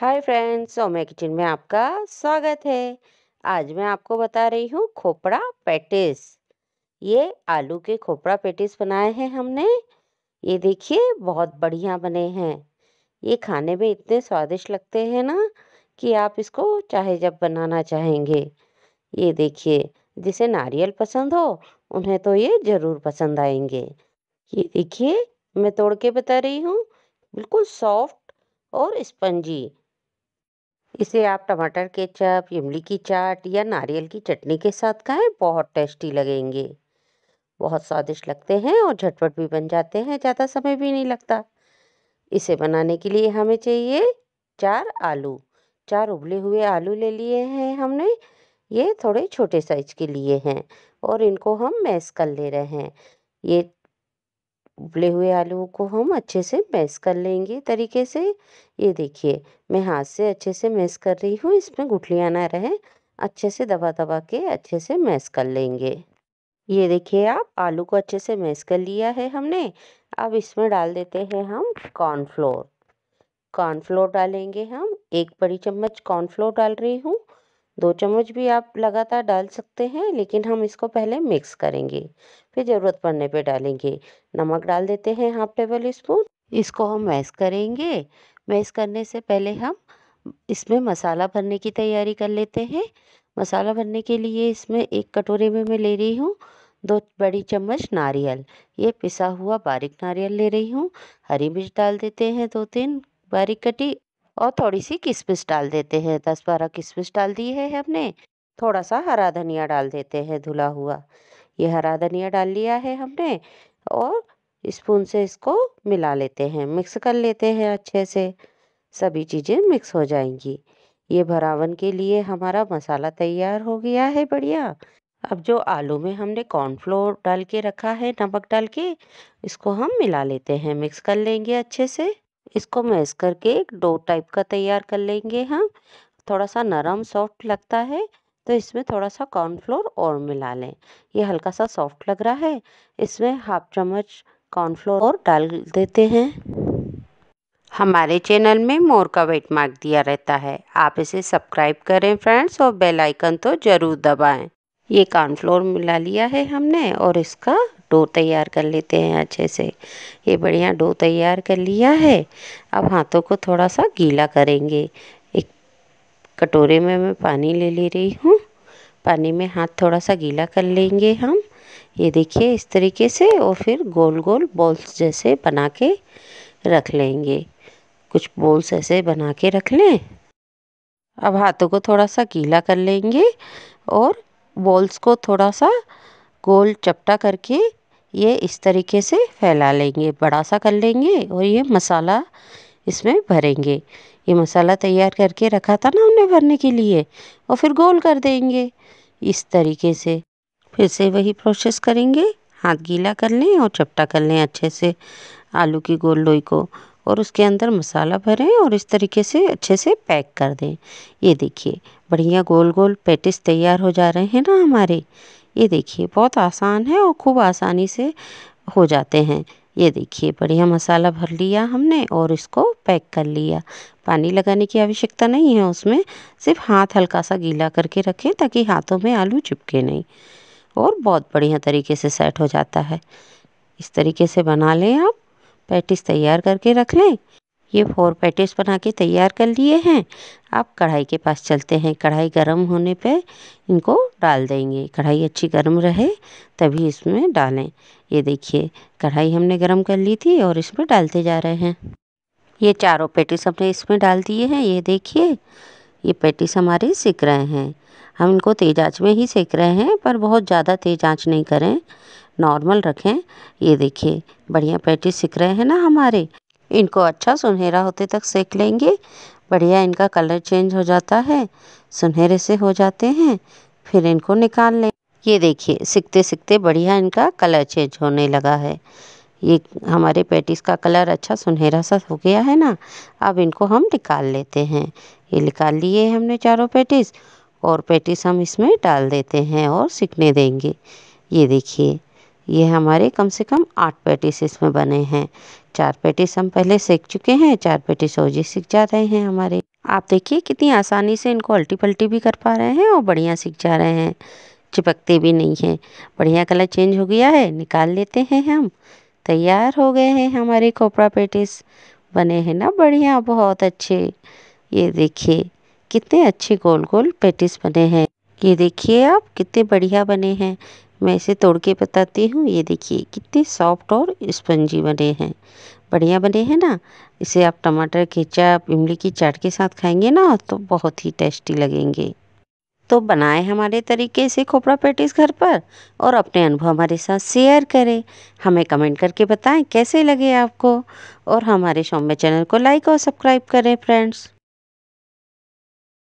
hi friends Saumya kitchen में आपका स्वागत है आज मैं आपको बता रही हूँ खोपड़ा पैटिस ये आलू के खोपड़ा पैटिस बनाए हैं हमने ये देखिए बहुत बढ़िया बने हैं ये खाने में इतने स्वादिष्ट लगते हैं ना कि आप इसको चाहे जब बनाना चाहेंगे ये देखिए जिसे नारियल पसंद हो उन्हें तो ये ज़रूर पसंद आएंगे ये देखिए मैं तोड़ के बता रही हूँ बिल्कुल सॉफ्ट और स्पंजी इसे आप टमाटर के चप इमली की चाट या नारियल की चटनी के साथ खाएं बहुत टेस्टी लगेंगे बहुत स्वादिष्ट लगते हैं और झटपट भी बन जाते हैं ज़्यादा समय भी नहीं लगता इसे बनाने के लिए हमें चाहिए चार आलू चार उबले हुए आलू ले लिए हैं हमने ये थोड़े छोटे साइज के लिए हैं और इनको हम मैश कर ले रहे हैं ये उबले हुए आलू को हम अच्छे से मैश कर लेंगे तरीके से ये देखिए मैं हाथ से अच्छे से मैश कर रही हूँ इसमें गुठलियाँ ना रहें अच्छे से दबा दबा के अच्छे से मैश कर लेंगे ये देखिए आप आलू को अच्छे से मैश कर लिया है हमने अब इसमें डाल देते हैं हम कॉर्नफ्लोर कॉर्नफ्लोर डालेंगे हम एक बड़ी चम्मच कॉर्नफ्लोर डाल रही हूँ दो चम्मच भी आप लगातार डाल सकते हैं लेकिन हम इसको पहले मिक्स करेंगे फिर ज़रूरत पड़ने पे डालेंगे नमक डाल देते हैं हाफ टेबल स्पून इसको हम मैश करेंगे मैश करने से पहले हम इसमें मसाला भरने की तैयारी कर लेते हैं मसाला भरने के लिए इसमें एक कटोरे में मैं ले रही हूँ दो बड़ी चम्मच नारियल ये पिसा हुआ बारीक नारियल ले रही हूँ हरी मिर्च डाल देते हैं दो तीन बारीक कटी और थोड़ी सी किशमिश डाल देते हैं दस बारह किशमिश डाल दिए है हमने थोड़ा सा हरा धनिया डाल देते हैं धुला हुआ ये हरा धनिया डाल लिया है हमने और स्पून से इसको मिला लेते हैं मिक्स कर लेते हैं अच्छे से सभी चीज़ें मिक्स हो जाएंगी ये भरावन के लिए हमारा मसाला तैयार हो गया है बढ़िया अब जो आलू में हमने कॉर्नफ्लोर डाल के रखा है नमक डाल के इसको हम मिला लेते हैं मिक्स कर लेंगे अच्छे से इसको मैस करके एक डो टाइप का तैयार कर लेंगे हम थोड़ा सा नरम सॉफ्ट लगता है तो इसमें थोड़ा सा कॉर्नफ्लोर और मिला लें ये हल्का सा सॉफ्ट लग रहा है इसमें हाफ चम्मच कॉर्नफ्लोर और डाल देते हैं हमारे चैनल में मोर का वेट मार्क दिया रहता है आप इसे सब्सक्राइब करें फ्रेंड्स और बेल आइकन तो ज़रूर दबाएं ये कॉर्नफ्लोर मिला लिया है हमने और इसका डो तैयार कर लेते हैं अच्छे से ये बढ़िया डो तैयार कर लिया है अब हाथों को थोड़ा सा गीला करेंगे एक कटोरे में मैं पानी ले ले रही हूँ पानी में हाथ थोड़ा सा गीला कर लेंगे हम ये देखिए इस तरीके से और फिर गोल गोल बॉल्स जैसे बना के रख लेंगे कुछ बॉल्स ऐसे बना के रख लें अब हाथों को थोड़ा सा गीला कर लेंगे और बॉल्स को थोड़ा सा गोल चपटा करके ये इस तरीके से फैला लेंगे बड़ा सा कर लेंगे और ये मसाला इसमें भरेंगे ये मसाला तैयार करके रखा था ना हमने भरने के लिए और फिर गोल कर देंगे इस तरीके से फिर से वही प्रोसेस करेंगे हाथ गीला कर लें और चपटा कर लें अच्छे से आलू की गोल लोई को और उसके अंदर मसाला भरें और इस तरीके से अच्छे से पैक कर दें ये देखिए बढ़िया गोल गोल पैटिस तैयार हो जा रहे हैं ना हमारे ये देखिए बहुत आसान है और खूब आसानी से हो जाते हैं ये देखिए बढ़िया मसाला भर लिया हमने और इसको पैक कर लिया पानी लगाने की आवश्यकता नहीं है उसमें सिर्फ हाथ हल्का सा गीला करके रखें ताकि हाथों में आलू चिपके नहीं और बहुत बढ़िया तरीके से सेट हो जाता है इस तरीके से बना लें आप पैटिस तैयार करके रख लें ये फोर पैटिस बना के तैयार कर लिए हैं आप कढ़ाई के पास चलते हैं कढ़ाई गर्म होने पे इनको डाल देंगे कढ़ाई अच्छी गर्म रहे तभी इसमें डालें ये देखिए कढ़ाई हमने गर्म कर ली थी और इसमें डालते जा रहे हैं ये चारों पैटिस हमने इसमें डाल दिए हैं ये देखिए ये पैटिस हमारे सिक रहे हैं हम इनको तेज़ आँच में ही सेक रहे हैं पर बहुत ज़्यादा तेज़ आँच नहीं करें नॉर्मल रखें ये देखिए बढ़िया पैटिस सिक रहे हैं ना हमारे इनको अच्छा सुनहरा होते तक सेक लेंगे बढ़िया इनका कलर चेंज हो जाता है सुनहरे से हो जाते हैं फिर इनको निकाल लें ये देखिए सीखते सीखते बढ़िया इनका कलर चेंज होने लगा है ये हमारे पैटिस का कलर अच्छा सुनहरा सा हो गया है ना अब इनको हम निकाल लेते हैं ये निकाल लिए हमने चारों पैटिस और पैटिस हम इसमें डाल देते हैं और सीखने देंगे ये देखिए ये हमारे कम से कम आठ पैटिस इसमें बने हैं चार पैटिस हम पहले सेक चुके हैं चार पैटिस और जी सीख जा रहे हैं हमारे आप देखिए कितनी आसानी से इनको अल्टी पल्टी भी कर पा रहे हैं और बढ़िया सीख जा रहे हैं चिपकते भी नहीं हैं बढ़िया कलर चेंज हो गया है निकाल लेते हैं हम तैयार हो गए हैं हमारे कोपरा पेटिस बने हैं ना बढ़िया बहुत अच्छे ये देखिए कितने अच्छे गोल गोल पेटिस बने हैं ये देखिए आप कितने बढ़िया बने हैं मैं इसे तोड़ के बताती हूँ ये देखिए कितने सॉफ्ट और स्पंजी बने हैं बढ़िया बने हैं ना इसे आप टमाटर केचप इमली की चाट के साथ खाएंगे ना तो बहुत ही टेस्टी लगेंगे तो बनाए हमारे तरीके से खोपड़ा पैटिस घर पर और अपने अनुभव हमारे साथ शेयर करें हमें कमेंट करके बताएं कैसे लगे आपको और हमारे सौम्य चैनल को लाइक और सब्सक्राइब करें फ्रेंड्स